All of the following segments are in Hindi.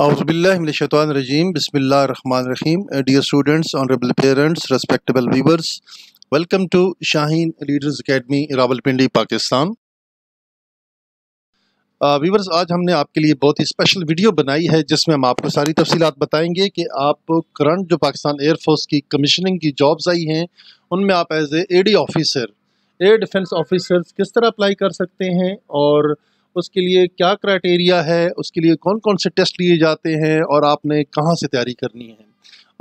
रजीम बिस्मिल्लाह रहमान रहीम dear students honourable parents respectable viewers welcome to Shaheen leaders academy Rawalpindi Pakistan viewers आज हमने आपके लिए बहुत ही स्पेशल वीडियो बनाई है जिसमें हम आपको सारी तफसीत बताएँगे कि आप करंट जो पाकिस्तान एयरफोर्स की कमीशनिंग की जॉब्स आई हैं उनमें आप as a officer air defence officers किस तरह अप्लाई कर सकते हैं और उसके लिए क्या क्राइटेरिया है उसके लिए कौन कौन से टेस्ट लिए जाते हैं और आपने कहाँ से तैयारी करनी है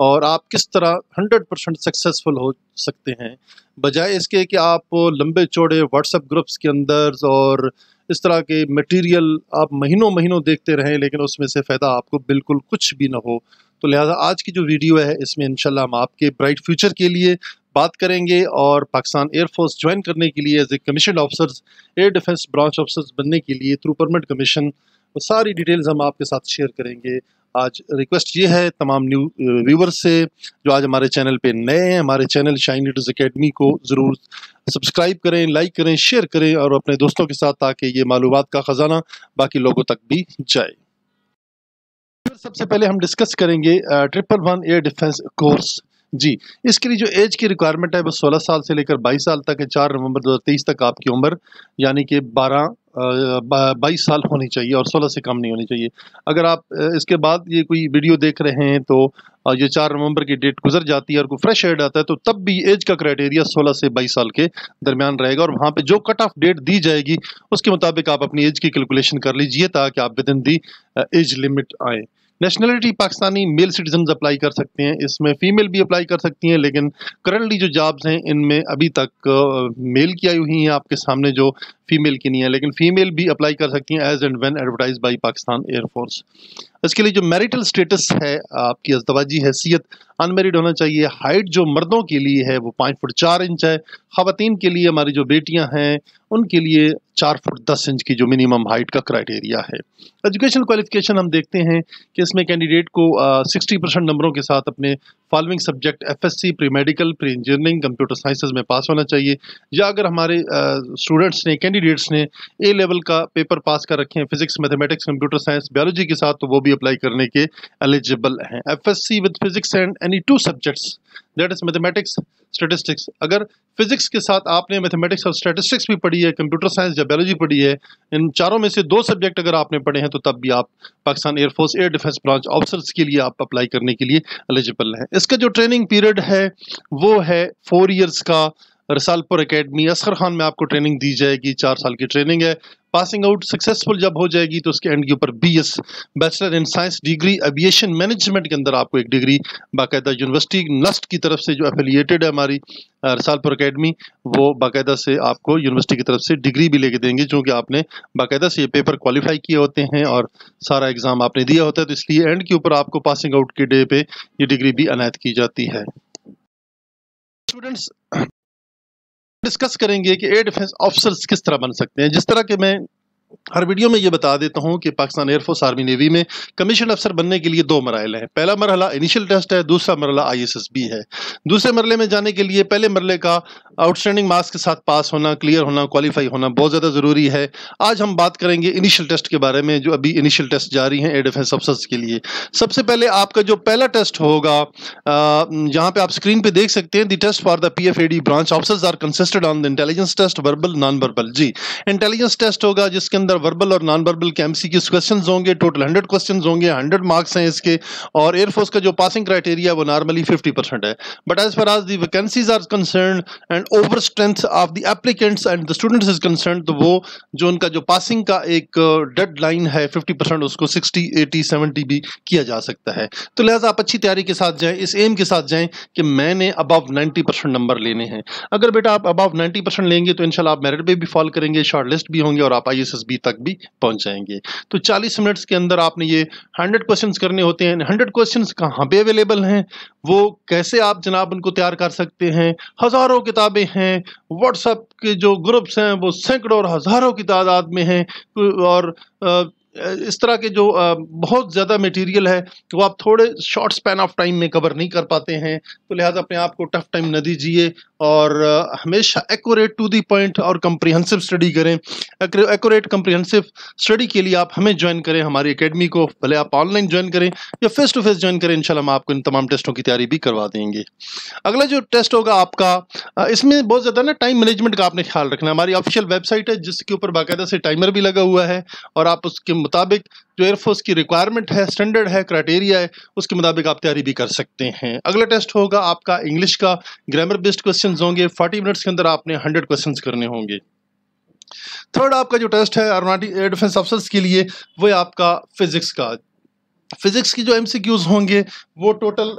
और आप किस तरह हंड्रेड परसेंट सक्सेसफुल हो सकते हैं बजाय इसके कि आप लंबे चौड़े व्हाट्सएप ग्रुप्स के अंदर और इस तरह के मटेरियल आप महीनों महीनों देखते रहें लेकिन उसमें से फ़ायदा आपको बिल्कुल कुछ भी ना हो तो लिहाजा आज की जो वीडियो है इसमें इनशाला हम आपके ब्राइट फ्यूचर के लिए बात करेंगे और पाकिस्तान एयरफोर्स ज्वाइन करने के लिए as a commission officers air defence branch officers बनने के लिए थ्रू परमिट कमीशन वो सारी डिटेल्स हम आपके साथ शेयर करेंगे आज रिक्वेस्ट ये है तमाम न्यू व्यूवर्स uh, से जो आज हमारे चैनल पे नए हैं हमारे चैनल शाइन लीडर्स अकेडमी को ज़रूर सब्सक्राइब करें लाइक करें शेयर करें और अपने दोस्तों के साथ ताकि ये मालूम का ख़जाना बाकी लोगों तक भी जाए सबसे पहले हम डिस्कस करेंगे triple one air defence course जी इसके लिए जो एज की रिक्वायरमेंट है वो 16 साल से लेकर 22 साल तक है चार नवंबर 2023 तक आपकी उम्र यानी कि 12 बाईस साल होनी चाहिए और सोलह से कम नहीं होनी चाहिए अगर आप इसके बाद ये कोई वीडियो देख रहे हैं तो ये चार नवंबर की डेट गुजर जाती है और कोई फ्रेश एड आता है तो तब भी एज का क्राइटेरिया सोलह से बाईस साल के दरमियान रहेगा और वहाँ पर जो कट ऑफ डेट दी जाएगी उसके मुताबिक आप अपनी एज की कैलकुलेशन कर लीजिए ताकि आप within the age limit आएँ nationality Pakistani male citizen apply कर सकते हैं इसमें फ़ीमेल भी अप्लाई कर सकती हैं लेकिन करंटली जो जॉब्स हैं इनमें अभी तक मेल की आई हुई हैं आपके सामने जो फ़ीमेल की नहीं है लेकिन फ़ीमेल भी अप्लाई कर सकती हैं as and when advertise by Pakistan air force इसके लिए जो मैरिटल स्टेटस है आपकी अजदवाजी हैसियत अनमेरिड होना चाहिए हाइट जो मर्दों के लिए है वो पाँच फुट चार इंच है खातन के लिए हमारी जो बेटियां हैं उनके लिए चार फुट दस इंच की जो मिनिमम हाइट का क्राइटेरिया है एजुकेशन क्वालिफिकेशन हम देखते हैं कि इसमें कैंडिडेट को सिक्सटी परसेंट नंबरों के साथ अपने following subject F S C pre medical pre engineering computer sciences में पास होना चाहिए या अगर हमारे स्टूडेंट्स ने कैंडिडेट्स ने ए लेवल का पेपर पास कर रखे हैं physics mathematics computer science biology के साथ तो वो भी भी अप्लाई करने के एलिजिबल हैं F S C with physics and any two subjects that is mathematics statistics अगर फिजिक्स के साथ आपने मैथमेटिक्स और स्टेटिस्टिक्स भी पढ़ी है कंप्यूटर साइंस या बायोलॉजी पढ़ी है इन चारों में से दो सब्जेक्ट अगर आपने पढ़े हैं तो तब भी आप Pakistan air force air defence branch officers के लिए आप अप्लाई करने के लिए एलिजिबल हैं इसका जो ट्रेनिंग पीरियड है वो है फोर ईयर्स का रसालपुर एकेडमी असगर खान में आपको ट्रेनिंग दी जाएगी चार साल की ट्रेनिंग है पासिंग आउट सक्सेसफुल जब हो जाएगी तो उसके एंड के ऊपर B S bachelor in science degree aviation management के अंदर आपको एक डिग्री बाकायदा यूनिवर्सिटी नस्ट की तरफ से जो एफिलिएटेड है हमारी रसालपुर अकेडमी वो बाकायदा से आपको यूनिवर्सिटी की तरफ से डिग्री भी लेके देंगे चूँकि आपने बाकायदा से ये पेपर क्वालिफाई किए होते हैं और सारा एग्ज़ाम आपने दिया होता है तो इसलिए एंड के ऊपर आपको पासिंग आउट के डे पर ये डिग्री भी अनायत की जाती है स्टूडेंट्स डिस्कस करेंगे कि एयर डिफेंस ऑफिसर्स किस तरह बन सकते हैं जिस तरह के मैं हर वीडियो में ये बता देता हूँ कि पाकिस्तान एयरफोर्स आर्मी नेवी में कमीशन अफसर बनने के लिए दो मरल हैं पहला मरला इनिशियल टेस्ट है दूसरा मरला आईएसएसबी है दूसरे मरले में जाने के लिए पहले मरले का आउटस्टैंडिंग मार्क्स के साथ पास होना क्लियर होना क्वालिफाई होना बहुत ज़्यादा ज़रूरी है आज हम बात करेंगे इनिशियल टेस्ट के बारे में जो अभी इनिशियल टेस्ट जारी हैं एयर डिफेंस अफसर के लिए सबसे पहले आपका जो पहला टेस्ट होगा जहाँ पर आप स्क्रीन पर देख सकते हैं the test for the P F A D branch officers are consisted on the intelligence test verbal non verbal जी इंटेलिजेंस टेस्ट होगा जिसके अंदर वर्बल और नॉन वर्बल के एमसीक्यूज क्वेश्चंस होंगे टोटल हंड्रेड क्वेश्चन होंगे हंड्रेड मार्क्स हैं इसके और एयरफोर्स का जो पासिंग क्राइटेरिया वो नॉर्मली फिफ्टी परसेंट है but as far as vacancies are concern and over strength of the applicants and the students is concern तो वो जो उनका जो पासिंग का एक डेड लाइन है फिफ्टी परसेंट उसको सिक्सटी एटी सेवेंटी भी किया जा सकता है तो लिहाजा आप अच्छी तैयारी के साथ जाएँ इस एम के साथ जाएँ कि मैंने अबव नाइन्टी परसेंट नंबर लेने हैं अगर बेटा आप अबव नाइन्टी परसेंट लेंगे तो इनशाला आप मेरिट पर भी फॉल करेंगे शॉर्ट लिस्ट भी होंगे और आप आई एस एस बी तक भी पहुंच जाएंगे तो 40 मिनट्स के अंदर आपने ये 100 क्वेश्चंस करने होते हैं 100 क्वेश्चंस कहाँ पे अवेलेबल हैं वो कैसे आप जनाब उनको तैयार कर सकते हैं हज़ारों किताबें हैं व्हाट्सएप के जो ग्रुप्स हैं वो सैकड़ों और हज़ारों की तादाद में हैं तो और इस तरह के जो बहुत ज़्यादा मटेरियल है वो आप थोड़े शॉर्ट स्पैन ऑफ टाइम में कवर नहीं कर पाते हैं तो लिहाजा अपने आप को टफ टाइम न दीजिए और हमेशा एक्यूरेट टू दी पॉइंट और कम्प्रीहेंसिव स्टडी करें एक्यूरेट कम्प्रीहेंसिव स्टडी के लिए आप हमें ज्वाइन करें हमारी एकेडमी को भले आप ऑनलाइन ज्वाइन करें या फेस टू फेस ज्वाइन करें इनशाला हम आपको इन तमाम टेस्टों की तैयारी भी करवा देंगे अगला जो टेस्ट होगा आपका इसमें बहुत ज़्यादा ना टाइम मैनेजमेंट का आपने ख्याल रखना हमारी ऑफिशियल वेबसाइट है जिसके ऊपर बाकायदा से टाइमर भी लगा हुआ है और आप उसके मुताबिक जो एयरफोर्स की रिक्वायरमेंट है स्टैंडर्ड है क्राइटेरिया है उसके मुताबिक आप तैयारी भी कर सकते हैं अगला टेस्ट होगा आपका इंग्लिश का ग्रामर बेस्ड क्वेश्चन होंगे फोर्टी मिनट्स के अंदर आपने हंड्रेड क्वेश्चन करने होंगे थर्ड आपका जो टेस्ट है अरुणाटी एयर डिफेंस अफसर्स के लिए वह आपका फिजिक्स का फिजिक्स की जो एम होंगे वो टोटल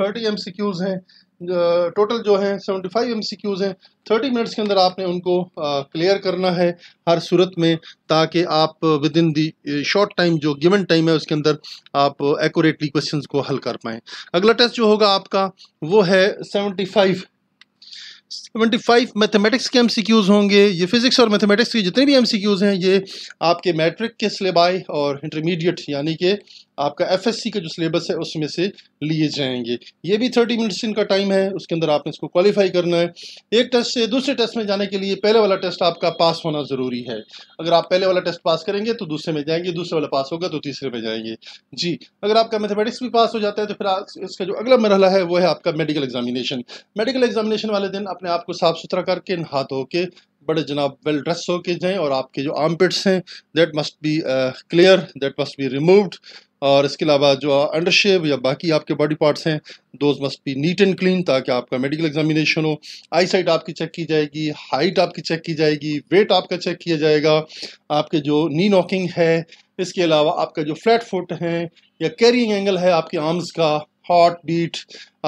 थर्टी एम हैं टोटल जो है 75 फाइव एम हैं थर्टी मिनट्स के अंदर आपने उनको क्लियर करना है हर सूरत में ताकि आप within the short time जो गिवन टाइम है उसके अंदर आप एक्यूरेटली क्वेश्चंस को हल कर पाएँ अगला टेस्ट जो होगा आपका वो है 75 फाइव मैथमेटिक्स के क्यूज होंगे ये फिज़िक्स और मैथमेटिक्स के जितने भी क्यूज हैं ये आपके मैट्रिक के सिलेबाई और इंटरमीडिएट यानी कि आपका एफएससी का जो सिलेबस है उसमें से लिए जाएंगे ये भी थर्टी मिनट्स इनका टाइम है उसके अंदर आपने इसको क्वालिफाई करना है एक टेस्ट से दूसरे टेस्ट में जाने के लिए पहले वाला टेस्ट आपका पास होना ज़रूरी है अगर आप पहले वाला टेस्ट पास करेंगे तो दूसरे में जाएंगे दूसरे वाला पास होगा तो तीसरे में जाएंगे जी अगर आपका मैथमेटिक्स भी पास हो जाता है तो फिर इसका जो अगला मरहला है वो है आपका मेडिकल एग्जामिनेशन मेडिकल एग्जामिनेशन वाले दिन अपने आप को साफ़ सुथरा करके हाथ धो के बड़े जनाब वेल ड्रेस होके जाएं और आपके जो आर्म पिट्स हैं that must be clear that must be removed और इसके अलावा जो अंडरशेव या बाकी आपके बॉडी पार्ट्स हैं those must be neat and clean ताकि आपका मेडिकल एग्जामिनेशन हो आई साइट आपकी चेक की जाएगी हाइट आपकी चेक की जाएगी वेट आपका चेक किया जाएगा आपके जो नी नॉकिंग है इसके अलावा आपका जो फ्लैट फुट है या कैरिंग एंगल है आपके आर्म्स का हार्ट बीट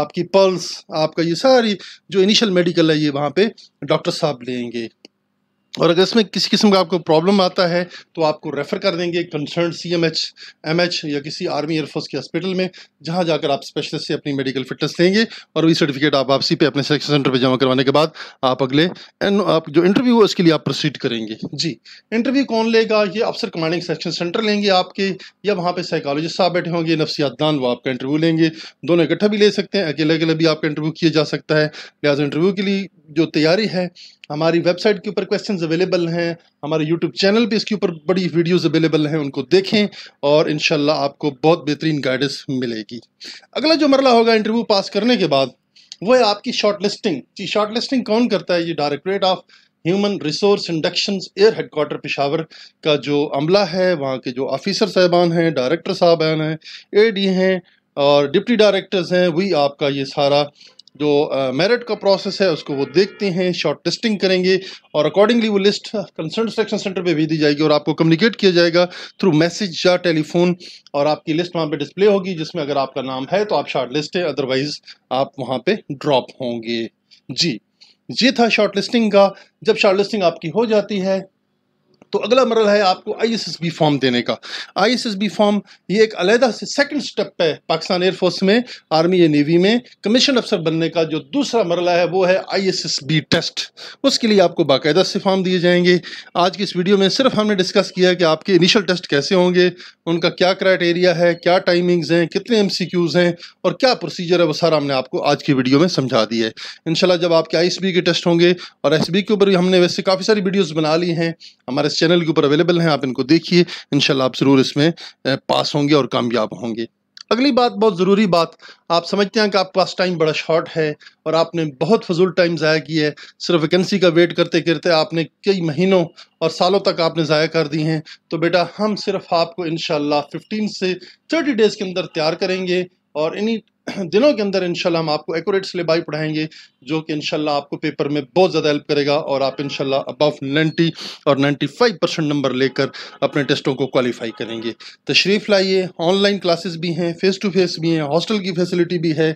आपकी पल्स आपका ये सारी जो इनिशियल मेडिकल है ये वहाँ पे डॉक्टर साहब लेंगे और अगर इसमें किसी किस्म का आपको प्रॉब्लम आता है तो आपको रेफ़र कर देंगे concern C M H M H या किसी आर्मी एयरफोर्स के हॉस्पिटल में जहाँ जाकर आप स्पेशलिस्ट से अपनी मेडिकल फिटनेस लेंगे और वही सर्टिफिकेट आप वापसी पे अपने सेलेक्शन सेंटर पे जमा करवाने के बाद आप अगले एंड आप जो इंटरव्यू है उसके लिए आप प्रोसीड करेंगे जी इंटरव्यू कौन लेगा ये अफसर कमांडिंग सेलेक्शन सेंटर लेंगे आपके या वहाँ पर साइकोलॉजिस्ट साहब बैठे होंगे नफसियातदान वो आपका इंटरव्यू लेंगे दोनों इकट्ठा भी ले सकते हैं अकेले अकेले भी आपका इंटरव्यू किया जा सकता है लिहाजा इंटरव्यू के लिए जो तैयारी है हमारी वेबसाइट के ऊपर क्वेश्चन अवेलेबल हैं हमारे यूट्यूब चैनल पे इसके ऊपर बड़ी वीडियोज़ अवेलेबल हैं उनको देखें और इन आपको बहुत बेहतरीन गाइडेंस मिलेगी अगला जो मरला होगा इंटरव्यू पास करने के बाद वो है आपकी शॉर्ट लिस्टिंग जी शॉर्ट लिस्टिंग कौन करता है ये directorate of human resource induction air headquarter Peshawar का जो अमला है वहाँ के जो ऑफिसर साहबान हैं डायरेक्टर साहबान हैं ए डी हैं और डिप्टी डायरेक्टर्स हैं वही आपका ये सारा जो मेरिट का प्रोसेस है उसको वो देखते हैं शॉर्ट लिस्टिंग करेंगे और अकॉर्डिंगली वो लिस्ट कंसर्न सेक्शन सेंटर पे दी जाएगी और आपको कम्युनिकेट किया जाएगा थ्रू मैसेज या टेलीफोन और आपकी लिस्ट वहाँ पे डिस्प्ले होगी जिसमें अगर आपका नाम है तो आप शॉर्ट लिस्ट है अदरवाइज आप वहाँ पर ड्रॉप होंगे जी ये था शॉर्ट लिस्टिंग का जब शॉर्ट लिस्टिंग आपकी हो जाती है तो अगला मरल है आपको I S S B form देने का I S S B form ये एक अलहदा से सेकेंड स्टेप है पाकिस्तान एयरफोर्स में आर्मी या नेवी में कमीशन अफसर बनने का जो दूसरा मरला है वो है I S S B test उसके लिए आपको बाकायदा से फॉर्म दिए जाएंगे आज की इस वीडियो में सिर्फ हमने डिस्कस किया कि आपके इनिशियल टेस्ट कैसे होंगे उनका क्या क्राइटेरिया है क्या टाइमिंग्स हैं कितने एम सी क्यूज़ हैं और क्या प्रोसीजर है वो सारा हमने आपको आज की वीडियो में समझा दी है इनशाला जब आपके आई एस बी के टेस्ट होंगे और एस बी के ऊपर भी हमने वैसे काफ़ी सारी वीडियोज़ बना ली हैं हमारे चैनल के ऊपर अवेलेबल हैं आप इनको देखिए इनशाला आप ज़रूर इसमें पास होंगे और कामयाब होंगे अगली बात बहुत ज़रूरी बात आप समझते हैं कि आपके पास टाइम बड़ा शॉर्ट है और आपने बहुत फजूल टाइम ज़ाया किया है सिर्फ वैकेंसी का वेट करते करते आपने कई महीनों और सालों तक आपने ज़ाया कर दी हैं तो बेटा हम सिर्फ आपको इन 15 से थर्टी डेज़ के अंदर तैयार करेंगे और इन्हीं दिनों के अंदर इंशाल्लाह हम आपको एकट सिलेबाई पढ़ाएंगे जो कि इंशाल्लाह आपको पेपर में बहुत ज़्यादा हेल्प करेगा और आप इंशाल्लाह अबव 90 और 95 परसेंट नंबर लेकर अपने टेस्टों को क्वालिफाई करेंगे तशरीफ़ लाइए ऑनलाइन क्लासेस भी हैं फ़ेस टू फेस भी हैं हॉस्टल की फैसिलिटी भी है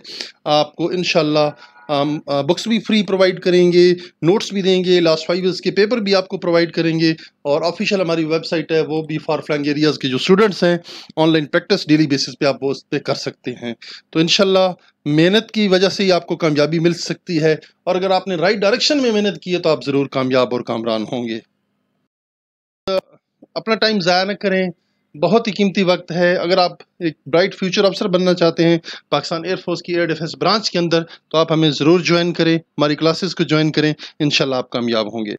आपको इनशाला हम बुक्स भी फ्री प्रोवाइड करेंगे नोट्स भी देंगे लास्ट फाइव ईयर्स के पेपर भी आपको प्रोवाइड करेंगे और ऑफिशियल हमारी वेबसाइट है वो भी फार फ्लैंग एरियाज़ के जो स्टूडेंट्स हैं ऑनलाइन प्रैक्टिस डेली बेसिस पे आप वो उस पर कर सकते हैं तो इन मेहनत की वजह से ही आपको कामयाबी मिल सकती है और अगर आपने राइट डायरेक्शन में मेहनत की है तो आप ज़रूर कामयाब और कामरान होंगे तो अपना टाइम ज़ाया न करें बहुत ही कीमती वक्त है अगर आप एक ब्राइट फ्यूचर अफसर बनना चाहते हैं पाकिस्तान एयरफोर्स की एयर डिफेंस ब्रांच के अंदर तो आप हमें ज़रूर ज्वाइन करें हमारी क्लासेस को ज्वाइन करें इन आप कामयाब होंगे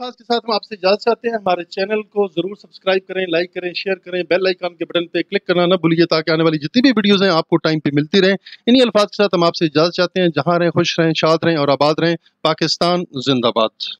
के साथ हम आपसे इजाजत चाहते हैं हमारे चैनल को जरूर सब्सक्राइब करें लाइक करें शेयर करें बेल आइकन के बटन पे क्लिक करना ना भूलिए ताकि आने वाली जितनी भी वीडियोस हैं आपको टाइम पे मिलती रहें इन्हीं अल्फाज के साथ हम आपसे इजाजत चाहते हैं जहां रहें खुश रहें शाद रहें और आबाद रहें पाकिस्तान जिंदाबाद